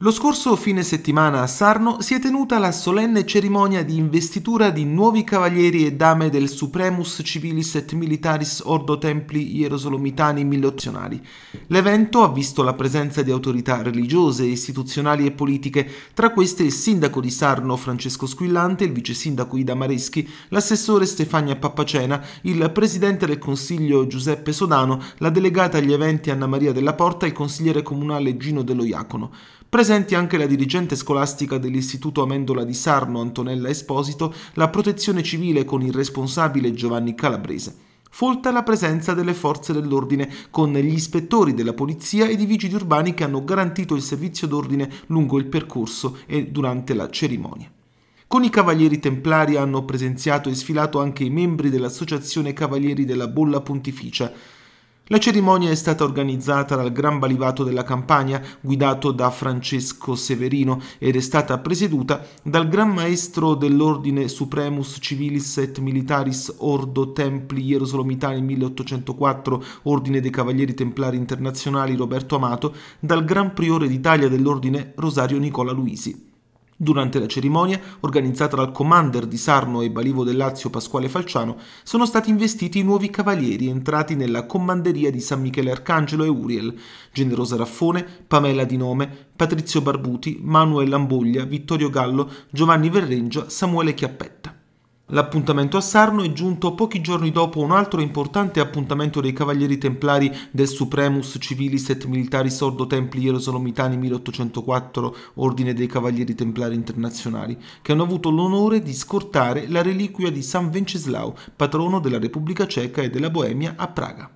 Lo scorso fine settimana a Sarno si è tenuta la solenne cerimonia di investitura di nuovi cavalieri e dame del Supremus Civilis et Militaris Ordo Templi TempliIerosolomitani Millezionari. L'evento ha visto la presenza di autorità religiose, istituzionali e politiche, tra queste il sindaco di Sarno Francesco Squillante, il vice sindaco Ida Mareschi, l'assessore Stefania Pappacena, il presidente del consiglio Giuseppe Sodano, la delegata agli eventi Anna Maria della Porta e il consigliere comunale Gino Dello Iacono. Pres presenti anche la dirigente scolastica dell'Istituto Amendola di Sarno Antonella Esposito, la protezione civile con il responsabile Giovanni Calabrese. Folta la presenza delle forze dell'ordine, con gli ispettori della polizia ed i vigili urbani che hanno garantito il servizio d'ordine lungo il percorso e durante la cerimonia. Con i Cavalieri Templari hanno presenziato e sfilato anche i membri dell'Associazione Cavalieri della Bolla Pontificia, la cerimonia è stata organizzata dal Gran Balivato della Campania, guidato da Francesco Severino, ed è stata presieduta dal Gran Maestro dell'Ordine Supremus Civilis et Militaris Ordo Templi Jerosolomitani 1804, Ordine dei Cavalieri Templari Internazionali Roberto Amato, dal Gran Priore d'Italia dell'Ordine Rosario Nicola Luisi. Durante la cerimonia, organizzata dal commander di Sarno e Balivo del Lazio Pasquale Falciano, sono stati investiti i nuovi cavalieri entrati nella commanderia di San Michele Arcangelo e Uriel, Generosa Raffone, Pamela Di Nome, Patrizio Barbuti, Manuel Lamboglia, Vittorio Gallo, Giovanni Verrengia, Samuele Chiappetti. L'appuntamento a Sarno è giunto pochi giorni dopo un altro importante appuntamento dei Cavalieri Templari del Supremus Civilis et Militaris Ordo Templi Ierosolomitani 1804 Ordine dei Cavalieri Templari Internazionali, che hanno avuto l'onore di scortare la reliquia di San Venceslao, patrono della Repubblica Ceca e della Boemia a Praga.